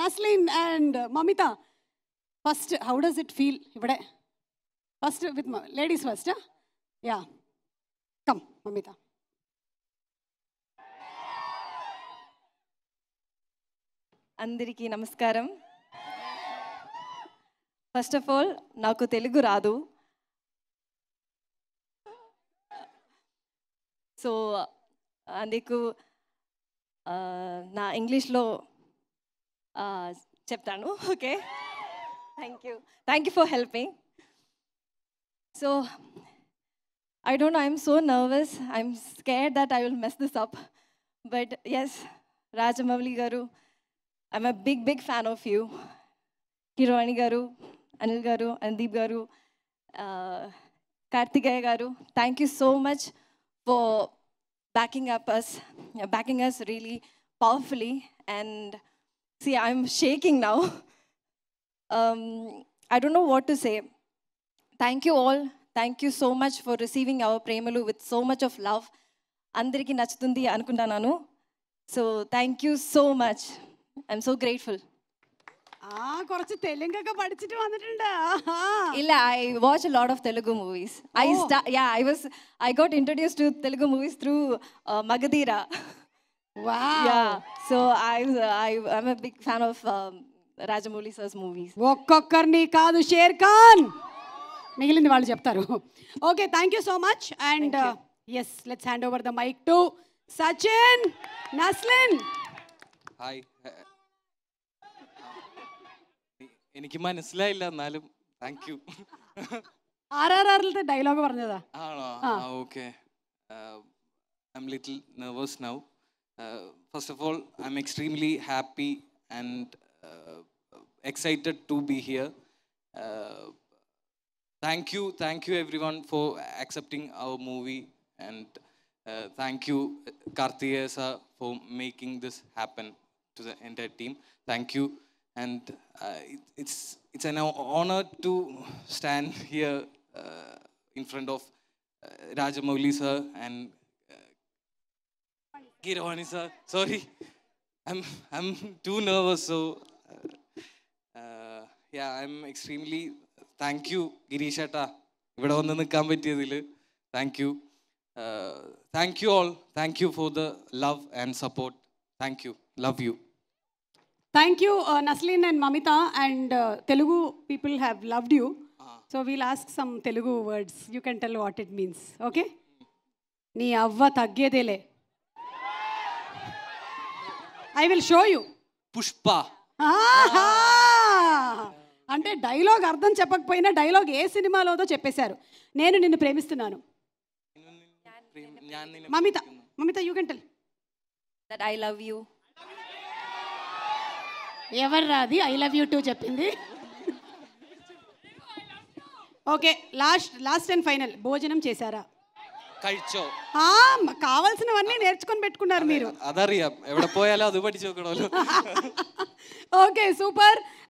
నస్లీన్ and Mamitha first how does it feel ఇప్పుడే first with ladies first yeah come Mamitha అందరికీ నమస్కారం first of all నాకు తెలుగు రాదు సో అందుకు uh, uh, నా ఇంగ్లీష్లో చెప్తాను okay thank you thank you for So, I I don't know, I'm so nervous. I'm scared that I will mess this up. But yes, Rajamavli Garu, I'm a big, big fan of you. Kiroani Garu, Anil Garu, Andeep Garu, uh, Karthikaya Garu, thank you so much for backing up us, backing us really powerfully. And See, I'm shaking now. Um, I don't know what to say. Thank you all. Thank you so much for receiving our Premalu with so much of love. Andriki Nachatundi Ankundananu. So, thank you so much. I'm so grateful. I watch a lot of Telugu movies. Oh. I yeah, I was I got introduced to Telugu movies through uh, Magadira. Wow. Yeah. So I'm, I, I'm a big fan of um, Rajamouli sir's movies. ఒక్కొక్కరిని కాదు share Khan మిగిలిన వాళ్ళు చెప్తారు okay thank you so much and yes let's hand over the mic to Sachin Naslen hi എനിക്ക് മനസ്സിലായില്ല എന്നാലും thank you R R ആറിലത്തെ dialogue പറഞ്ഞതാ ആണോ okay I I'm little nervous now. Uh, first of all, I'm extremely happy and uh, excited to be here. Uh, thank you, thank you everyone for accepting our movie and uh, thank you, Kartiyasa, for making this happen to the entire team. Thank you. And uh, it, it's, it's an honor to stand here uh, in front of uh, Rajamouli sir and Giravani sir, sorry. I'm, I'm too nervous, so uh, yeah, I'm extremely thank you, Girishata. ഇവിടെ വന്ന് നിൽക്കാൻ പറ്റിയതിൽ thank you thank you all thank you for the love and support thank you love you thank you Naslen and Mamitha and Telugu people have loved you so we'll ask some Telugu words you can tell what it means okay నీ అవ్వ తగ్గేదేలే I will show you Pushpa అంటే dialogue అర్థం చెప్పకపోయినా dialogue ఏ సినిమాలోదో చెప్పేశారు నేను నిన్ను ప్రేమిస్తున్నాను Mamitha Mamitha you can that I love you ఎవరు రాది ఐ లవ్ యూ టూ చెప్పింది okay last last and final భోజనం చేశారా കഴിച്ചോ ആ కావాల్సినవన్నీ నేర్చుకొని పెట్టుకున్నారు మీరు അതറിയാം എവിടെ പോയാലും അത് പഠിച്ചു നോക്കണമല്ലോ ഓക്കെ സൂപ്പർ